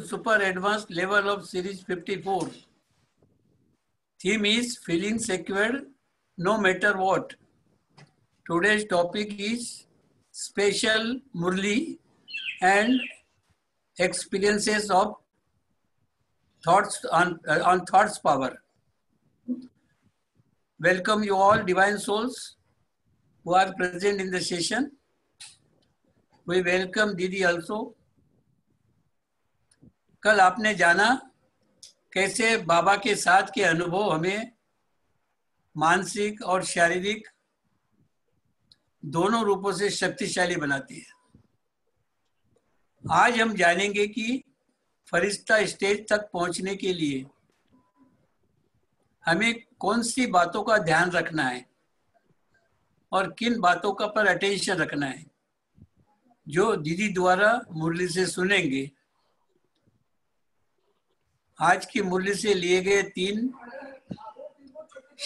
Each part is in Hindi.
super advanced level of series 54. Theme is feeling secured no matter what. Today's topic is special Murli and experiences of thoughts on, uh, on thoughts power. Welcome you all divine souls who are present in the session. We welcome Didi also कल आपने जाना कैसे बाबा के साथ के अनुभव हमें मानसिक और शारीरिक दोनों रूपों से शक्तिशाली बनाती है आज हम जानेंगे कि फरिश्ता स्टेज तक पहुंचने के लिए हमें कौन सी बातों का ध्यान रखना है और किन बातों का पर अटेंशन रखना है जो दीदी द्वारा मुरली से सुनेंगे आज की मुरली से लिए गए तीन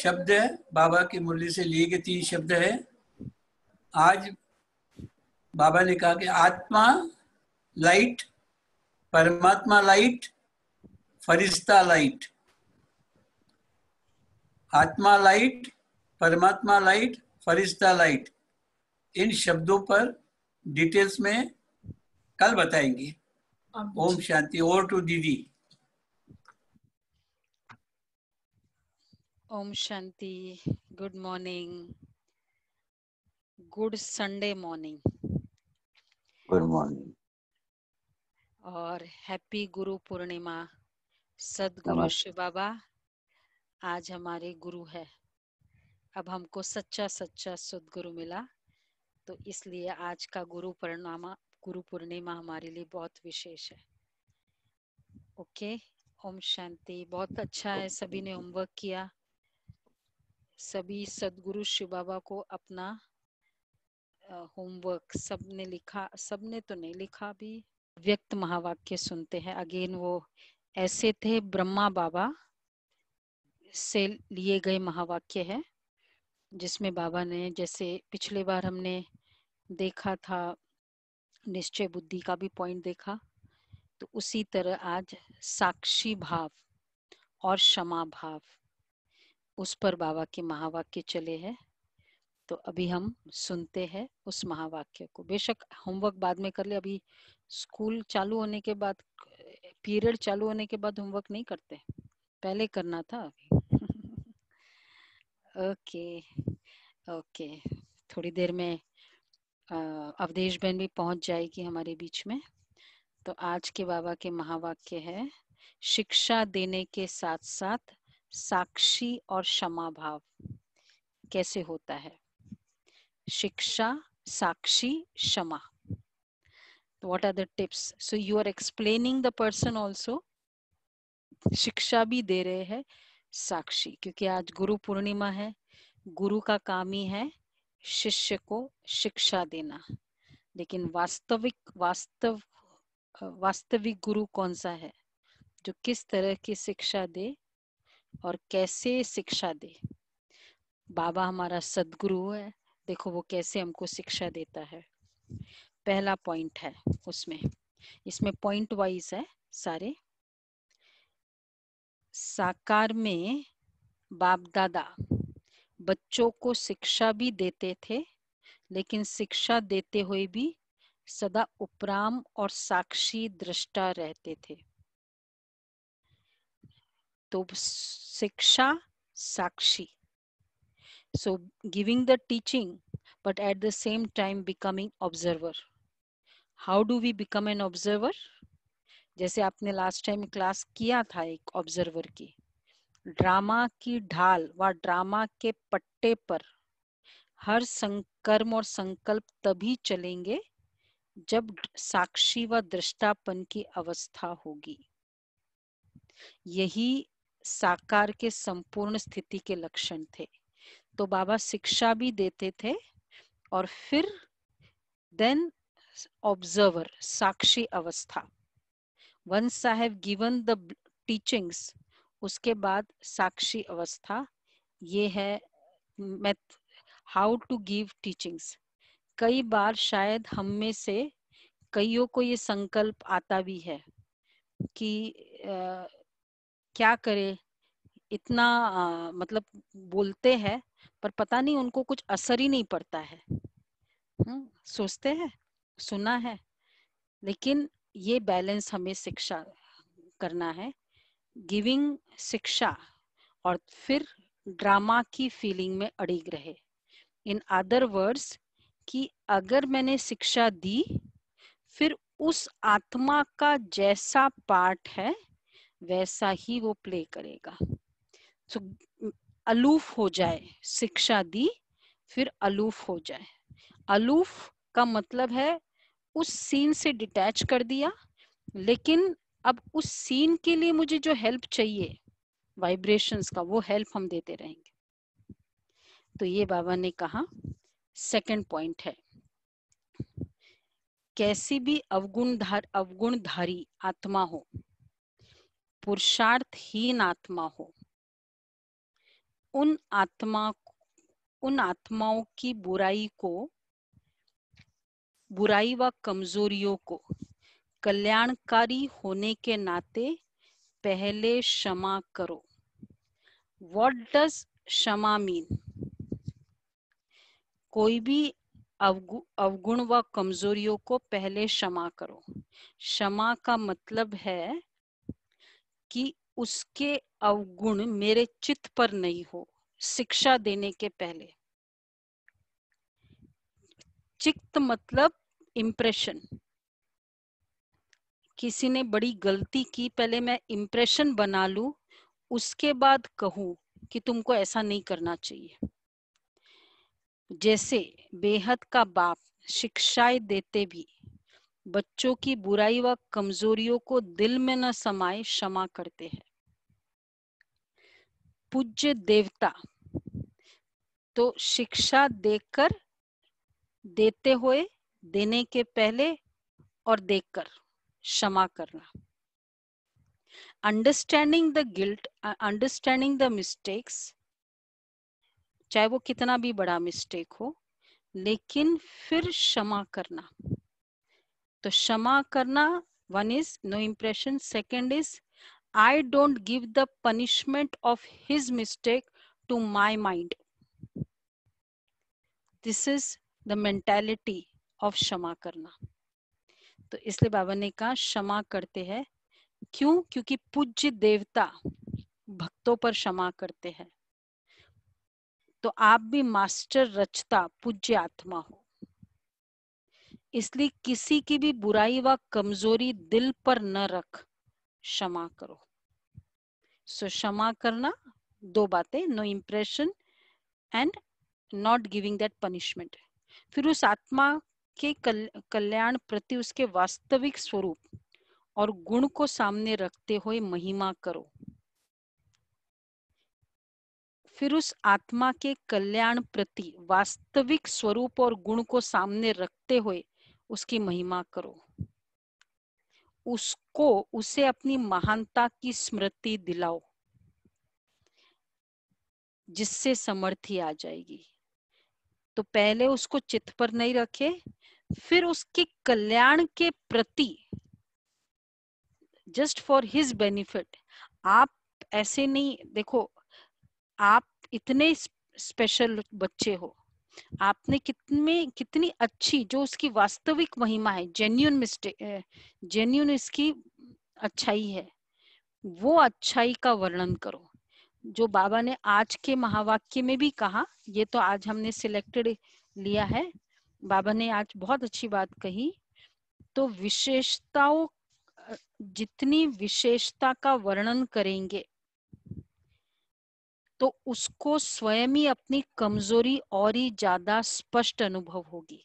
शब्द है बाबा की मुरली से लिए गए तीन शब्द है आज बाबा ने कहा कि आत्मा लाइट परमात्मा लाइट फरिश्ता लाइट आत्मा लाइट परमात्मा लाइट फरिश्ता लाइट इन शब्दों पर डिटेल्स में कल बताएंगे ओम शांति ओर टू तो दीदी ओम शांति good morning good Sunday morning good morning और हैप्पी गुरु पूर्णिमा सदगुरु शिव बाबा आज हमारे गुरु है अब हमको सच्चा सच्चा सदगुरु मिला तो इसलिए आज का गुरु पूर्णिमा गुरु पूर्णिमा हमारे लिए बहुत विशेष है ओके ओम शांति बहुत अच्छा है सभी ने होमवर्क किया सभी सदगुरु शिव बाबा को अपना होमवर्क सबने लिखा सबने तो नहीं लिखा भी व्यक्त महावाक्य सुनते हैं अगेन वो ऐसे थे ब्रह्मा बाबा से लिए गए महावाक्य है जिसमें बाबा ने जैसे पिछले बार हमने देखा था निश्चय बुद्धि का भी पॉइंट देखा तो उसी तरह आज साक्षी भाव और क्षमा भाव उस पर बाबा के महावाक्य चले हैं तो अभी हम सुनते हैं उस महावाक्य को बेशक होमवर्क बाद में कर ले अभी स्कूल चालू होने के बाद पीरियड चालू होने के बाद होमवर्क नहीं करते पहले करना था अभी ओके ओके थोड़ी देर में अवधेश बहन भी पहुंच जाएगी हमारे बीच में तो आज के बाबा के महावाक्य है शिक्षा देने के साथ साथ साक्षी और क्षमा भाव कैसे होता है शिक्षा साक्षी क्षमा वॉट तो are the tips so you are explaining the person शिक्षा भी दे रहे हैं साक्षी क्योंकि आज गुरु पूर्णिमा है गुरु का काम ही है शिष्य को शिक्षा देना लेकिन वास्तविक वास्तव वास्तविक गुरु कौन सा है जो किस तरह की शिक्षा दे और कैसे शिक्षा दे बाबा हमारा सदगुरु है देखो वो कैसे हमको शिक्षा देता है पहला पॉइंट है उसमें इसमें पॉइंट वाइज है सारे साकार में बाप दादा बच्चों को शिक्षा भी देते थे लेकिन शिक्षा देते हुए भी सदा उपराम और साक्षी दृष्टा रहते थे तो शिक्षा साक्षी so giving the teaching but at the same time becoming observer how do we become an observer जैसे आपने लास्ट टाइम क्लास किया था एक ऑब्जर्वर की ड्रामा की ढाल व ड्रामा के पट्टे पर हर संकर्म और संकल्प तभी चलेंगे जब साक्षी व दृष्टापन की अवस्था होगी यही साकार के संपूर्ण स्थिति के लक्षण थे तो बाबा शिक्षा भी देते थे और फिर देन ऑब्जर्वर साक्षी अवस्था वन साहेब गिवन द टीचिंग्स उसके बाद साक्षी अवस्था ये है math how to give teachings कई बार शायद हम में से कईयों को ये संकल्प आता भी है कि क्या करे इतना आ, मतलब बोलते हैं पर पता नहीं उनको कुछ असर ही नहीं पड़ता है हुँ? हम्म, सोचते हैं सुना है लेकिन ये बैलेंस हमें शिक्षा करना है गिविंग शिक्षा और फिर ड्रामा की फीलिंग में अड़िग रहे इन अदर वर्ड्स कि अगर मैंने शिक्षा दी फिर उस आत्मा का जैसा पार्ट है वैसा ही वो प्ले करेगा सो अलूफ हो जाए शिक्षा दी फिर अलूफ हो जाए अलूफ का मतलब है उस सीन से डिटैच कर दिया लेकिन अब उस सीन के लिए मुझे जो हेल्प चाहिए वाइब्रेशंस का वो हेल्प हम देते रहेंगे तो ये बाबा ने कहा सेकंड पॉइंट है कैसी भी अवगुण धार अवगुणधारी आत्मा हो पुरुषार्थहीन आत्मा हो उन आत्मा उन आत्माओं की बुराई को बुराई व कमजोरियों को कल्याणकारी होने के नाते पहले क्षमा करो वॉट डज क्षमा मीन कोई भी अवगुण व कमजोरियों को पहले क्षमा करो क्षमा का मतलब है कि उसके अवगुण मेरे चित्त पर नहीं हो शिक्षा देने के पहले चित्त मतलब इम्प्रेशन किसी ने बड़ी गलती की पहले मैं इम्प्रेशन बना लू उसके बाद कहूं कि तुमको ऐसा नहीं करना चाहिए जैसे बेहद का बाप शिक्षाएं देते भी बच्चों की बुराई व कमजोरियों को दिल में न समाये क्षमा करते हैं पूज्य देवता तो शिक्षा देकर देते हुए देने के पहले और देखकर क्षमा करना understanding the guilt understanding the mistakes चाहे वो कितना भी बड़ा मिस्टेक हो लेकिन फिर क्षमा करना तो क्षमा करना one is no impression second is I don't give the punishment of his mistake to my mind this is the mentality of क्षमा करना तो इसलिए बाबा ने कहा क्षमा करते हैं क्यों क्योंकि पूज्य देवता भक्तों पर क्षमा करते हैं तो आप भी मास्टर रचता पूज्य आत्मा हो इसलिए किसी की भी बुराई व कमजोरी दिल पर न रख क्षमा करो सो so, क्षमा करना दो बातें no impression and not giving that punishment फिर उस आत्मा के कल, कल्याण प्रति उसके वास्तविक स्वरूप और गुण को सामने रखते हुए महिमा करो फिर उस आत्मा के कल्याण प्रति वास्तविक स्वरूप और गुण को सामने रखते हुए उसकी महिमा करो उसको उसे अपनी महानता की स्मृति दिलाओ जिससे समर्थी आ जाएगी तो पहले उसको चित्त पर नहीं रखे फिर उसके कल्याण के प्रति जस्ट फॉर हिज बेनिफिट आप ऐसे नहीं देखो आप इतने स्पेशल बच्चे हो आपने कितने कितनी अच्छी जो उसकी वास्तविक महिमा है जेन्यून मिस्टेक जेन्यून इसकी अच्छाई है वो अच्छाई का वर्णन करो जो बाबा ने आज के महावाक्य में भी कहा ये तो आज हमने सिलेक्टेड लिया है बाबा ने आज बहुत अच्छी बात कही तो विशेषताओं जितनी विशेषता का वर्णन करेंगे तो उसको स्वयं ही अपनी कमजोरी और ही ज्यादा स्पष्ट अनुभव होगी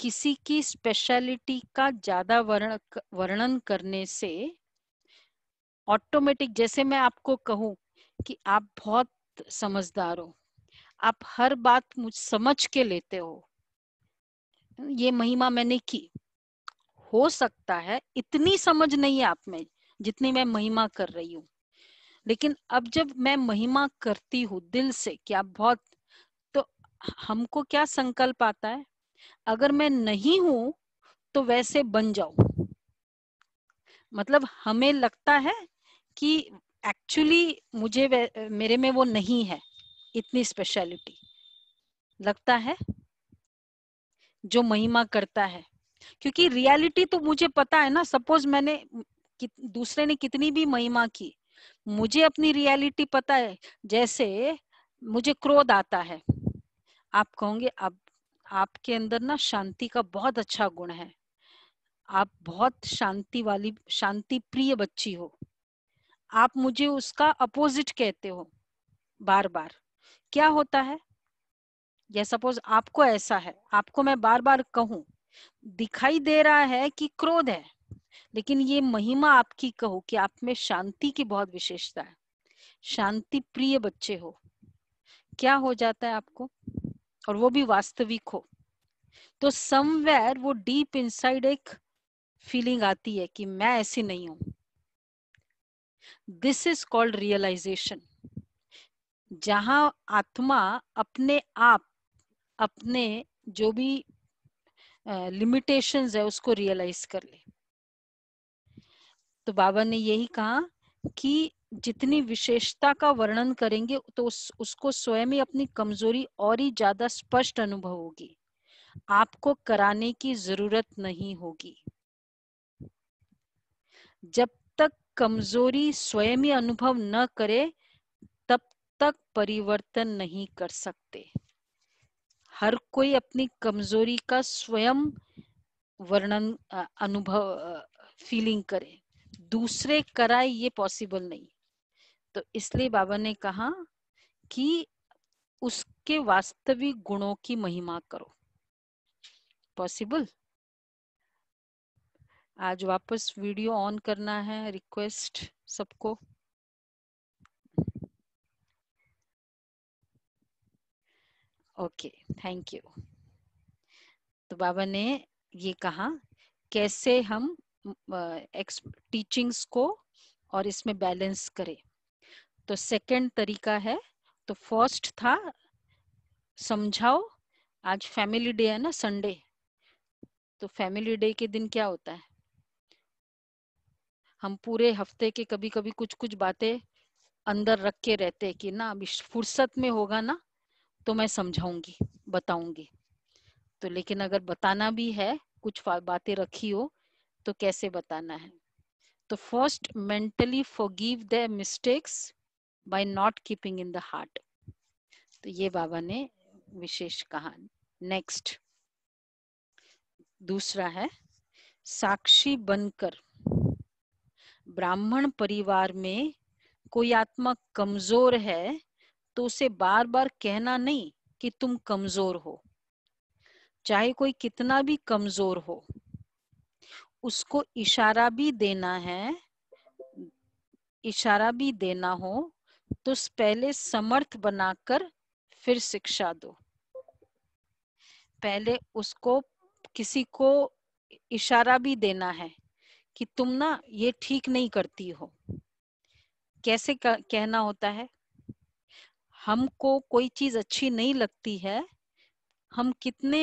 किसी की स्पेशलिटी का ज्यादा वर्ण वर्णन करने से ऑटोमेटिक जैसे मैं आपको कहूं कि आप बहुत समझदार हो आप हर बात मुझ समझ के लेते हो ये महिमा मैंने की हो सकता है इतनी समझ नहीं है आप में जितनी मैं महिमा कर रही हूँ लेकिन अब जब मैं महिमा करती हूँ दिल से क्या बहुत तो हमको क्या संकल्प आता है अगर मैं नहीं हूं तो वैसे बन जाऊ मतलब हमें लगता है कि एक्चुअली मुझे मेरे में वो नहीं है इतनी स्पेशलिटी लगता है जो महिमा करता है क्योंकि रियलिटी तो मुझे पता है ना सपोज मैंने दूसरे ने कितनी भी महिमा की मुझे अपनी रियलिटी पता है जैसे मुझे क्रोध आता है आप कहोगे अब आपके अंदर ना शांति का बहुत अच्छा गुण है आप बहुत शांति वाली शांति प्रिय बच्ची हो आप मुझे उसका अपोजिट कहते हो बार बार क्या होता है या सपोज आपको ऐसा है आपको मैं बार बार कहूं दिखाई दे रहा है कि क्रोध है लेकिन ये महिमा आपकी कहो कि आप में शांति की बहुत विशेषता है शांति प्रिय बच्चे हो क्या हो जाता है आपको और वो भी वास्तविक हो तो समवेयर वो डीप इनसाइड एक फीलिंग आती है कि मैं ऐसी नहीं हूं दिस इज कॉल्ड रियलाइजेशन जहां आत्मा अपने आप अपने जो भी लिमिटेशंस uh, है उसको रियलाइज कर ले तो बाबा ने यही कहा कि जितनी विशेषता का वर्णन करेंगे तो उस, उसको स्वयं ही अपनी कमजोरी और ही ज्यादा स्पष्ट अनुभव होगी आपको कराने की जरूरत नहीं होगी जब तक कमजोरी स्वयं ही अनुभव न करे तब तक परिवर्तन नहीं कर सकते हर कोई अपनी कमजोरी का स्वयं वर्णन अनुभव फीलिंग करे दूसरे कराए ये पॉसिबल नहीं तो इसलिए बाबा ने कहा कि उसके वास्तविक गुणों की महिमा करो पॉसिबल आज वापस वीडियो ऑन करना है रिक्वेस्ट सबको ओके थैंक यू तो बाबा ने ये कहा कैसे हम टीचिंग्स को और इसमें बैलेंस करे तो सेकंड तरीका है तो फर्स्ट था समझाओ आज फैमिली डे है ना संडे तो फैमिली डे के दिन क्या होता है हम पूरे हफ्ते के कभी कभी कुछ कुछ बातें अंदर रख के रहते कि ना अभी फुर्सत में होगा ना तो मैं समझाऊंगी बताऊंगी तो लेकिन अगर बताना भी है कुछ बातें रखी हो तो कैसे बताना है तो first mentally forgive the mistakes by not keeping in the heart तो ये बाबा ने विशेष कहा नेक्स्ट दूसरा है साक्षी बनकर ब्राह्मण परिवार में कोई आत्मा कमजोर है तो उसे बार बार कहना नहीं कि तुम कमजोर हो चाहे कोई कितना भी कमजोर हो उसको इशारा भी देना है इशारा भी देना हो तो पहले समर्थ बनाकर फिर शिक्षा दो पहले उसको किसी को इशारा भी देना है कि तुम ना ये ठीक नहीं करती हो कैसे कहना होता है हमको कोई चीज अच्छी नहीं लगती है हम कितने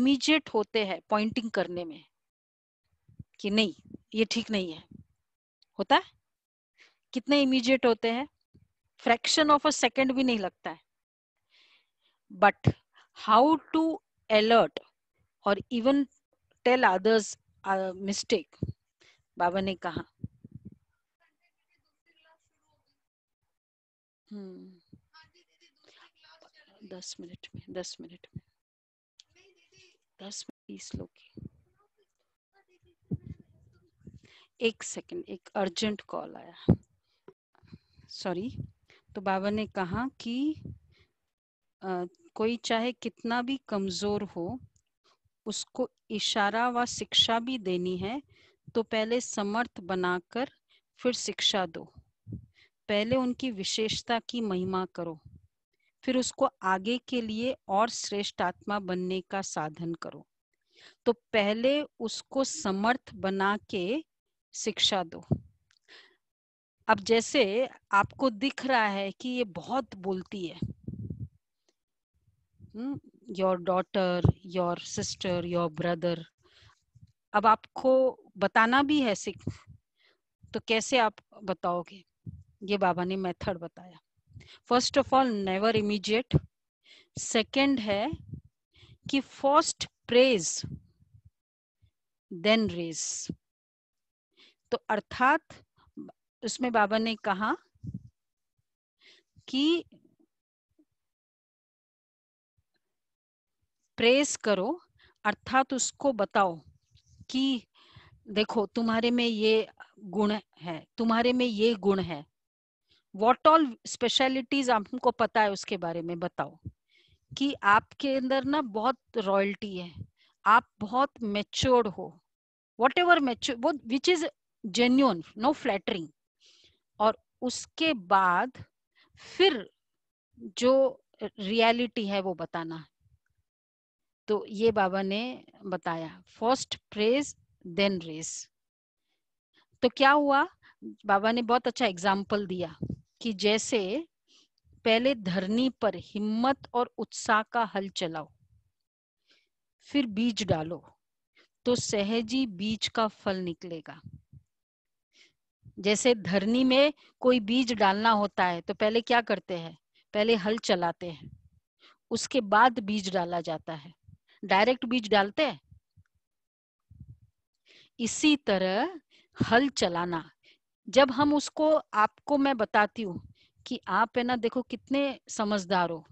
इमीजिएट होते हैं पॉइंटिंग करने में कि नहीं ये ठीक नहीं है होता है कितने इमीडिएट होते हैं फ्रैक्शन ऑफ अ सेकेंड भी नहीं लगता है बट हाउ टू अलर्ट और इवन टेल अदर्स मिस्टेक बाबा ने कहा हम्म। दस मिनट में दस मिनट में दस मिनट बीस लोग एक सेकंड एक अर्जेंट कॉल आया सॉरी तो बाबा ने कहा कि आ, कोई चाहे कितना भी कमजोर हो उसको इशारा व शिक्षा भी देनी है तो पहले समर्थ बनाकर फिर शिक्षा दो पहले उनकी विशेषता की महिमा करो फिर उसको आगे के लिए और श्रेष्ठ आत्मा बनने का साधन करो तो पहले उसको समर्थ बना के शिक्षा दो अब जैसे आपको दिख रहा है कि ये बहुत बोलती है your daughter your sister your brother अब आपको बताना भी है सिख तो कैसे आप बताओगे ये बाबा ने मेथड बताया first of all never immediate second है कि फर्स्ट प्रेज देन रेस तो अर्थात उसमें बाबा ने कहा कि प्रेस करो अर्थात उसको बताओ कि देखो तुम्हारे में ये गुण है तुम्हारे में ये गुण है वॉट ऑल स्पेशलिटीज आपको पता है उसके बारे में बताओ कि आपके अंदर ना बहुत रॉयल्टी है आप बहुत मेच्योर्ड हो whatever mature which is genuine no flattering और उसके बाद फिर जो रियलिटी है वो बताना तो ये बाबा ने बताया फर्स्ट प्रेज देन रेस तो क्या हुआ बाबा ने बहुत अच्छा एग्जाम्पल दिया कि जैसे पहले धरनी पर हिम्मत और उत्साह का हल चलाओ फिर बीज डालो तो सहजी बीज का फल निकलेगा जैसे धरनी में कोई बीज डालना होता है तो पहले क्या करते हैं पहले हल चलाते हैं उसके बाद बीज डाला जाता है डायरेक्ट बीज डालते हैं इसी तरह हल चलाना जब हम उसको आपको मैं बताती हूँ कि आप है ना देखो कितने समझदार हो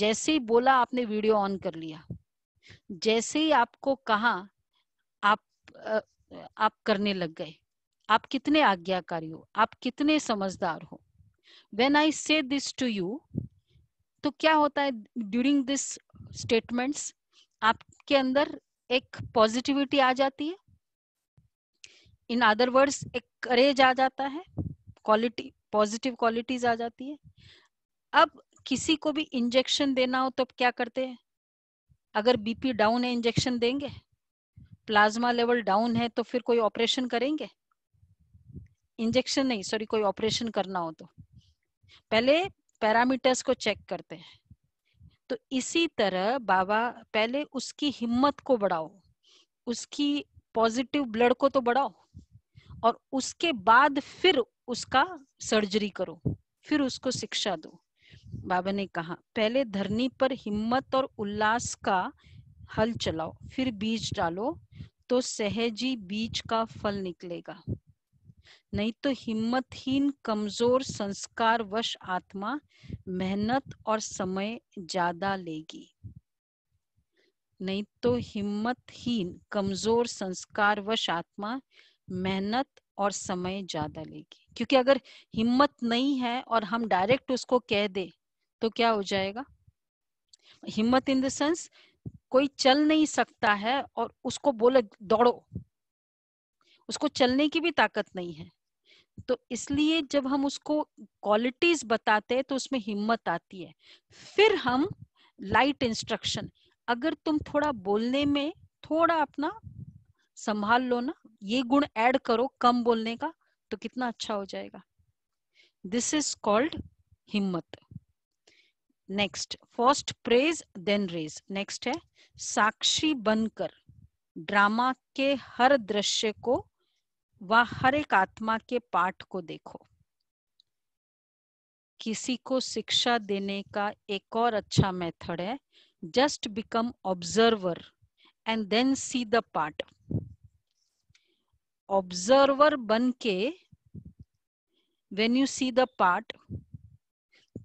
जैसे ही बोला आपने वीडियो ऑन कर लिया जैसे ही आपको कहा आप आप करने लग गए आप कितने आज्ञाकारी हो आप कितने समझदार हो वेन आई से दिस टू यू तो क्या होता है ड्यूरिंग दिस स्टेटमेंट्स आपके अंदर एक पॉजिटिविटी आ जाती है इन अदर वर्ड्स एक करेज आ जाता है क्वालिटी पॉजिटिव क्वालिटीज आ जाती है अब किसी को भी इंजेक्शन देना हो तो अब क्या करते हैं अगर बीपी डाउन है इंजेक्शन देंगे प्लाज्मा लेवल डाउन है तो फिर कोई ऑपरेशन करेंगे इंजेक्शन नहीं सॉरी कोई ऑपरेशन करना हो तो पहले पैरामीटर्स को चेक करते हैं तो इसी तरह बाबा पहले उसकी हिम्मत को बढ़ाओ उसकी पॉजिटिव ब्लड को तो बढ़ाओ और उसके बाद फिर उसका सर्जरी करो फिर उसको शिक्षा दो बाबा ने कहा पहले धरनी पर हिम्मत और उल्लास का हल चलाओ फिर बीज डालो तो सहजी बीज का फल निकलेगा नहीं तो हिम्मतहीन कमजोर संस्कार वश आत्मा मेहनत और समय ज्यादा लेगी नहीं तो हिम्मतहीन कमजोर संस्कार वश आत्मा मेहनत और समय ज्यादा लेगी क्योंकि अगर हिम्मत नहीं है और हम डायरेक्ट उसको कह दे तो क्या हो जाएगा हिम्मत इन द सेंस कोई चल नहीं सकता है और उसको बोले दौड़ो उसको चलने की भी ताकत नहीं है तो इसलिए जब हम उसको क्वालिटीज बताते हैं तो उसमें हिम्मत आती है फिर हम लाइट इंस्ट्रक्शन अगर तुम थोड़ा बोलने में थोड़ा अपना संभाल लो ना ये गुण ऐड करो कम बोलने का तो कितना अच्छा हो जाएगा दिस इज कॉल्ड हिम्मत next first praise then raise next है साक्षी बनकर ड्रामा के हर दृश्य को वह हर एक आत्मा के पाठ को देखो किसी को शिक्षा देने का एक और अच्छा मेथड है just become observer and then see the part observer बन के when you see the part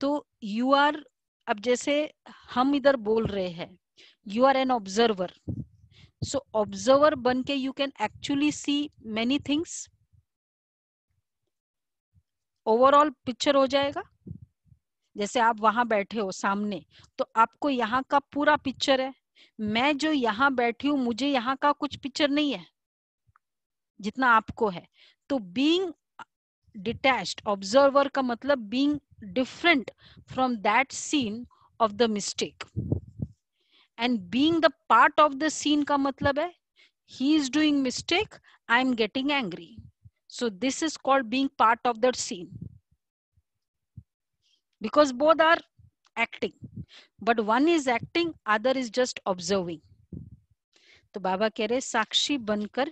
तो यू आर अब जैसे हम इधर बोल रहे हैं you are an observer so observer banke you can actually see many things overall picture हो जाएगा जैसे आप वहां बैठे हो सामने तो आपको यहाँ का पूरा पिक्चर है मैं जो यहाँ बैठी हूं मुझे यहाँ का कुछ पिक्चर नहीं है जितना आपको है तो बीइंग डिटैच्ड ऑब्जर्वर का मतलब being different from that scene of the mistake and being the part of the scene का मतलब है he is doing mistake I am getting angry so this is called being part of that scene because both are acting but one is acting other is just observing तो बाबा कह रहे साक्षी बनकर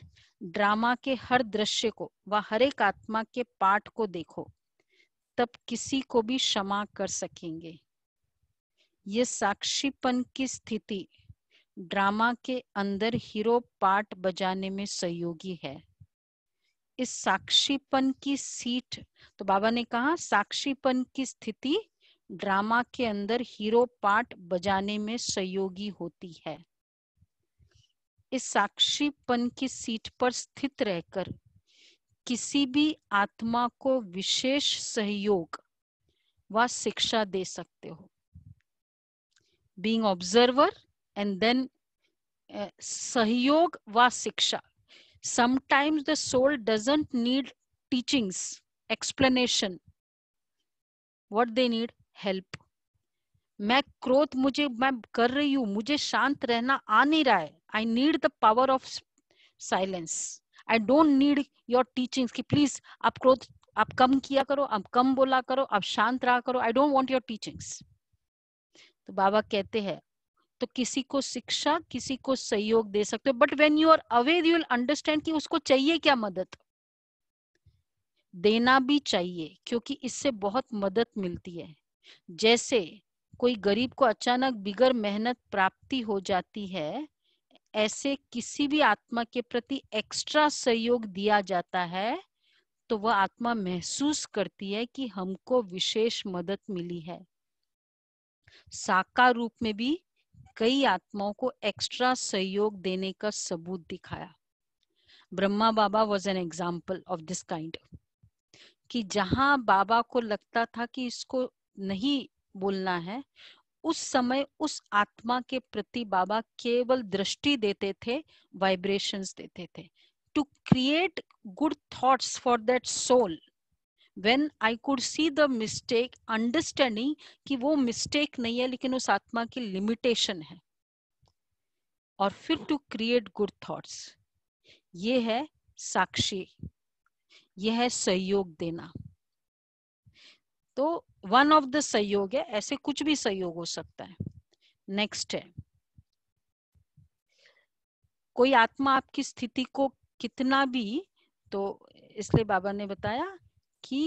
ड्रामा के हर दृश्य को व हर एक आत्मा के पार्ट को देखो तब किसी को भी क्षमा कर सकेंगे ये साक्षीपन की स्थिति ड्रामा के अंदर हीरो पार्ट बजाने में सहयोगी है इस साक्षीपन की सीट तो बाबा ने कहा साक्षीपन की स्थिति ड्रामा के अंदर हीरो पार्ट बजाने में सहयोगी होती है इस साक्षीपन की सीट पर स्थित रहकर किसी भी आत्मा को विशेष सहयोग व शिक्षा दे सकते हो being observer and then uh, sahyog va siksha sometimes the soul doesn't need teachings explanation what they need help मैं क्रोध मुझे मैं कर रही हूँ मुझे शांत रहना आ नहीं रहा है I need the power of silence I don't need your teachings कि प्लीज आप क्रोध आप कम किया करो आप कम बोला करो आप शांत रहा करो I don't want your teachings तो बाबा कहते हैं तो किसी को शिक्षा किसी को सहयोग दे सकते हो but when you are aware you understand कि उसको चाहिए क्या मदद देना भी चाहिए क्योंकि इससे बहुत मदद मिलती है जैसे कोई गरीब को अचानक बिगर मेहनत प्राप्ति हो जाती है ऐसे किसी भी आत्मा के प्रति एक्स्ट्रा सहयोग दिया जाता है तो वह आत्मा महसूस करती है कि हमको विशेष मदद मिली है साकार रूप में भी कई आत्माओं को एक्स्ट्रा सहयोग देने का सबूत दिखाया Brahma Baba was an example of this kind कि जहां बाबा को लगता था कि इसको नहीं बोलना है उस समय उस आत्मा के प्रति बाबा केवल दृष्टि देते थे वाइब्रेशंस देते थे to create good thoughts for that soul when I could see the mistake understanding कि वो मिस्टेक नहीं है लेकिन उस आत्मा की लिमिटेशन है और फिर टू क्रिएट गुड थॉट्स ये है साक्षी ये है सहयोग देना तो वन ऑफ द सहयोग है ऐसे कुछ भी सहयोग हो सकता है नेक्स्ट है कोई आत्मा आपकी स्थिति को कितना भी तो इसलिए बाबा ने बताया कि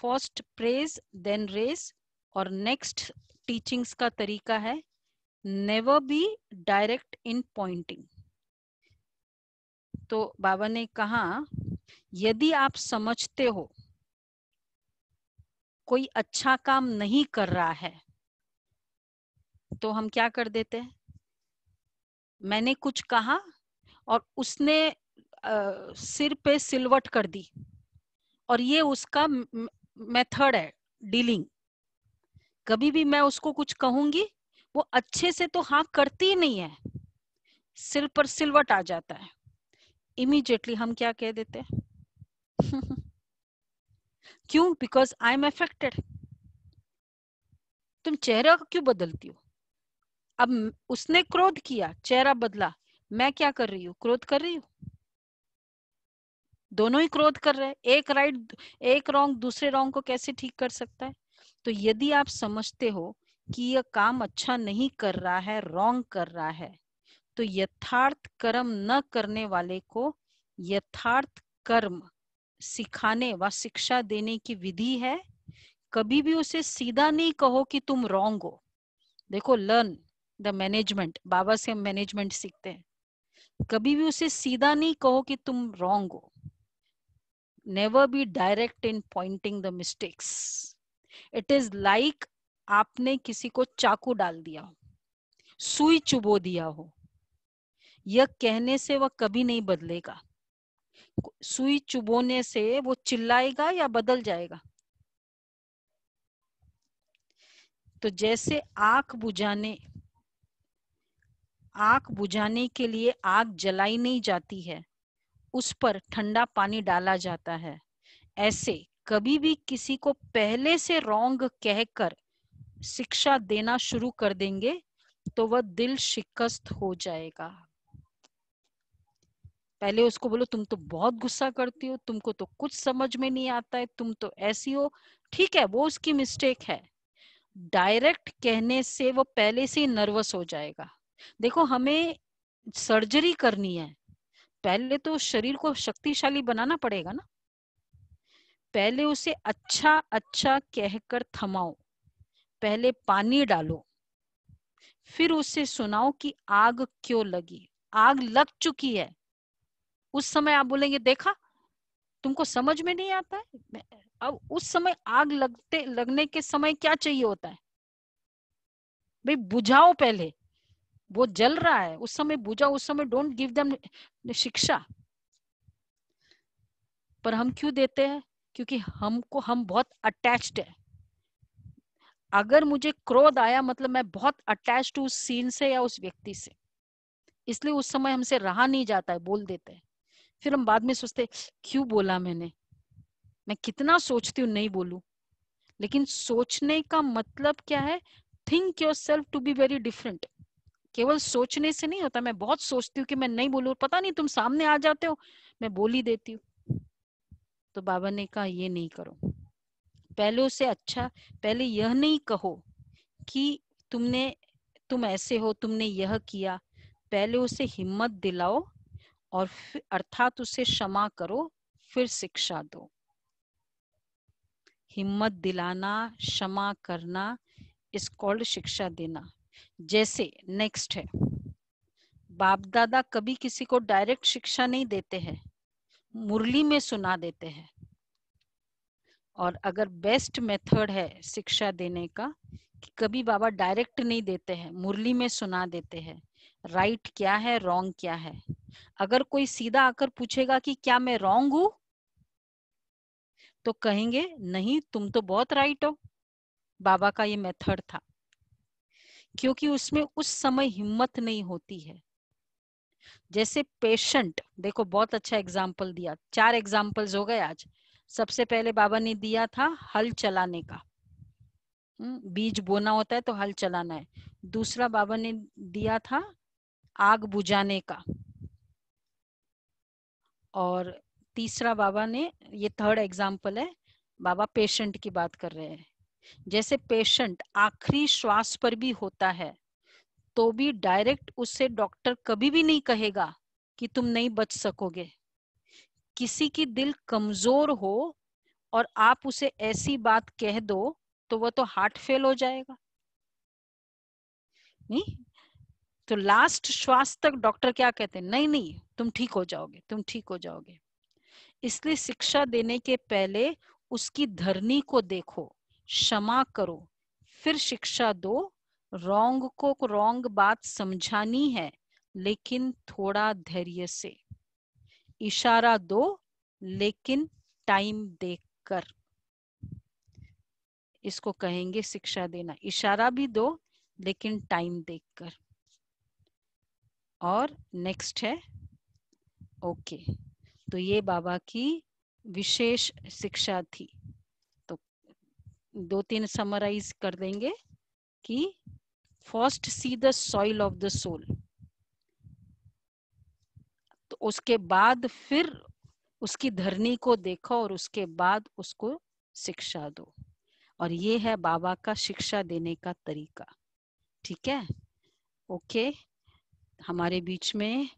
फर्स्ट प्रेज देन रेस और नेक्स्ट टीचिंग्स का तरीका है never be direct in pointing तो बाबा ने कहा यदि आप समझते हो कोई अच्छा काम नहीं कर रहा है तो हम क्या कर देते हैं मैंने कुछ कहा और उसने आ, सिर पे सिलवट कर दी और ये उसका मेथड है डीलिंग कभी भी मैं उसको कुछ कहूंगी वो अच्छे से तो हाँ करती नहीं है सिर पर सिलवट आ जाता है इमीजिएटली हम क्या कह देते हैं क्यों बिकॉज आई एम एफेक्टेड तुम चेहरा क्यों बदलती हो अब उसने क्रोध किया चेहरा बदला मैं क्या कर रही हूँ क्रोध कर रही हूँ दोनों ही क्रोध कर रहे हैं एक राइट एक रॉन्ग दूसरे रॉन्ग को कैसे ठीक कर सकता है तो यदि आप समझते हो कि यह काम अच्छा नहीं कर रहा है रॉन्ग कर रहा है तो यथार्थ कर्म न करने वाले को यथार्थ कर्म सिखाने व शिक्षा देने की विधि है कभी भी उसे सीधा नहीं कहो कि तुम रॉन्ग हो देखो लर्न द मैनेजमेंट बाबा से हम मैनेजमेंट सीखते हैं कभी भी उसे सीधा नहीं कहो कि तुम रॉन्ग हो never be direct in pointing the mistakes it is like आपने किसी को चाकू डाल दिया हो सुई चुबो दिया हो यह कहने से वह कभी नहीं बदलेगा सुई चुबोने से वो चिल्लाएगा या बदल जाएगा तो जैसे आख बुझाने आख बुझाने के लिए आग जलाई नहीं जाती है उस पर ठंडा पानी डाला जाता है ऐसे कभी भी किसी को पहले से रॉन्ग कहकर शिक्षा देना शुरू कर देंगे तो वह दिल शिकस्त हो जाएगा पहले उसको बोलो तुम तो बहुत गुस्सा करती हो तुमको तो कुछ समझ में नहीं आता है तुम तो ऐसी हो ठीक है वो उसकी मिस्टेक है डायरेक्ट कहने से वो पहले से नर्वस हो जाएगा देखो हमें सर्जरी करनी है पहले तो शरीर को शक्तिशाली बनाना पड़ेगा ना पहले उसे अच्छा अच्छा कहकर थमाओ पहले पानी डालो फिर उसे सुनाओ कि आग क्यों लगी आग लग चुकी है उस समय आप बोलेंगे देखा तुमको समझ में नहीं आता है अब उस समय आग लगते लगने के समय क्या चाहिए होता है भाई बुझाओ पहले वो जल रहा है उस समय बुझा उस समय डोंट गिव देम शिक्षा पर हम क्यों देते हैं क्योंकि हमको हम बहुत अटैच्ड है अगर मुझे क्रोध आया मतलब मैं बहुत अटैच उस सीन से या उस व्यक्ति से इसलिए उस समय हमसे रहा नहीं जाता है बोल देते हैं फिर हम बाद में सोचते क्यों बोला मैंने मैं कितना सोचती हूँ नहीं बोलू लेकिन सोचने का मतलब क्या है think yourself to be very different केवल सोचने से नहीं होता मैं बहुत सोचती हूँ कि मैं नहीं बोलू पता नहीं तुम सामने आ जाते हो मैं बोल ही देती हूँ तो बाबा ने कहा ये नहीं करो पहले उसे अच्छा पहले यह नहीं कहो कि तुमने तुम ऐसे हो तुमने यह किया पहले उसे हिम्मत दिलाओ और अर्थात उसे क्षमा करो फिर शिक्षा दो हिम्मत दिलाना क्षमा करना इस कॉल्ड शिक्षा देना जैसे नेक्स्ट है बाप दादा कभी किसी को डायरेक्ट शिक्षा नहीं देते हैं मुरली में सुना देते हैं और अगर बेस्ट मेथड है शिक्षा देने का कि कभी बाबा डायरेक्ट नहीं देते हैं मुरली में सुना देते हैं राइट right क्या है रॉन्ग क्या है अगर कोई सीधा आकर पूछेगा कि क्या मैं रॉन्ग हूं तो कहेंगे नहीं तुम तो बहुत राइट हो बाबा का ये मेथड था क्योंकि उसमें उस समय हिम्मत नहीं होती है जैसे पेशेंट देखो बहुत अच्छा एग्जाम्पल दिया चार एग्जाम्पल्स हो गए आज सबसे पहले बाबा ने दिया था हल चलाने का हम्म, बीज बोना होता है तो हल चलाना है दूसरा बाबा ने दिया था आग बुझाने का और तीसरा बाबा ने ये थर्ड एग्जाम्पल है बाबा पेशेंट की बात कर रहे हैं जैसे पेशेंट आखिरी श्वास पर भी होता है तो भी डायरेक्ट उससे डॉक्टर कभी भी नहीं कहेगा कि तुम नहीं बच सकोगे किसी की दिल कमजोर हो और आप उसे ऐसी बात कह दो तो वह तो हार्ट फेल हो जाएगा नहीं तो लास्ट श्वास तक डॉक्टर क्या कहते हैं नहीं नहीं तुम ठीक हो जाओगे तुम ठीक हो जाओगे इसलिए शिक्षा देने के पहले उसकी धरनी को देखो क्षमा करो फिर शिक्षा दो रोंग को रोंग बात समझानी है लेकिन थोड़ा धैर्य से इशारा दो लेकिन टाइम देखकर इसको कहेंगे शिक्षा देना इशारा भी दो लेकिन टाइम देखकर और नेक्स्ट है ओके तो ये बाबा की विशेष शिक्षा थी दो तीन समराइज कर देंगे कि first see the soil of the soul तो उसके बाद फिर उसकी धरनी को देखो और उसके बाद उसको शिक्षा दो और ये है बाबा का शिक्षा देने का तरीका ठीक है ओके हमारे बीच में